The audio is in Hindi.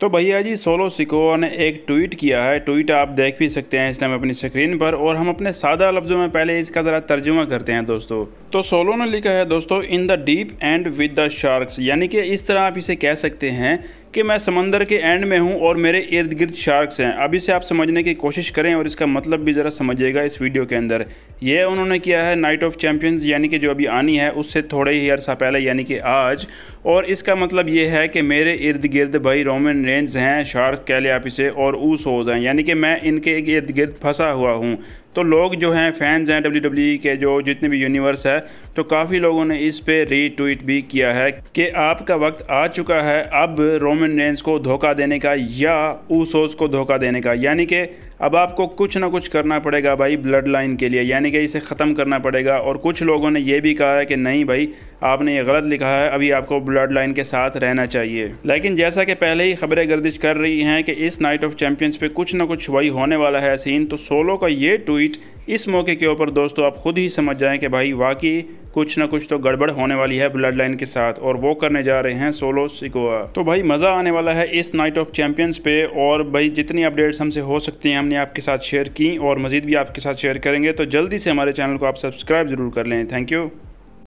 तो भैया जी सोलो सिकोवा ने एक ट्वीट किया है ट्वीट आप देख भी सकते हैं इस टाइम अपनी स्क्रीन पर और हम अपने सादा लफ्ज़ों में पहले इसका ज़रा तर्जुमा करते हैं दोस्तों तो सोलो ने लिखा है दोस्तों in the deep end with the sharks यानी कि इस तरह आप इसे कह सकते हैं कि मैं समंदर के एंड में हूँ और मेरे इर्द गिर्द शार्क्स हैं अभी से आप समझने की कोशिश करें और इसका मतलब भी ज़रा समझिएगा इस वीडियो के अंदर यह उन्होंने किया है नाइट ऑफ चैम्पियंस यानी कि जो अभी आनी है उससे थोड़े ही अर्सा पहले यानी कि आज और इसका मतलब ये है कि मेरे इर्द गिर्द भाई रोमन रेंज हैं शार्क कह लें आप इसे और ऊसोज हैं यानी कि मैं इनके इर्द गिर्द फंसा हुआ हूँ तो लोग जो हैं फैंस हैं डब्ल्यू डब्ल्यू e के जो जितने भी यूनिवर्स है तो काफ़ी लोगों ने इस पर रीट्वीट भी किया है कि आपका वक्त आ चुका है अब रोमन रोमन रेंस को धोखा देने का या ऊसोज को धोखा देने का यानी कि अब आपको कुछ ना कुछ करना पड़ेगा भाई ब्लड लाइन के लिए यानी कि इसे ख़त्म करना पड़ेगा और कुछ लोगों ने यह भी कहा है कि नहीं भाई आपने ये गलत लिखा है अभी आपको ब्लड लाइन के साथ रहना चाहिए लेकिन जैसा कि पहले ही खबरें गर्दिश कर रही हैं कि इस नाइट ऑफ चैम्पियंस पे कुछ ना कुछ वही होने वाला है सीन तो सोलो का ये ट्वीट इस मौके के ऊपर दोस्तों आप खुद ही समझ जाएं कि भाई वाकई कुछ ना कुछ तो गड़बड़ होने वाली है ब्लड लाइन के साथ और वो करने जा रहे हैं सोलो सिकोआ तो भाई मज़ा आने वाला है इस नाइट ऑफ चैंपियंस पे और भाई जितनी अपडेट्स हमसे हो सकती हैं हमने आपके साथ शेयर की और मज़ीद भी आपके साथ शेयर करेंगे तो जल्दी से हमारे चैनल को आप सब्सक्राइब ज़रूर कर लें थैंक यू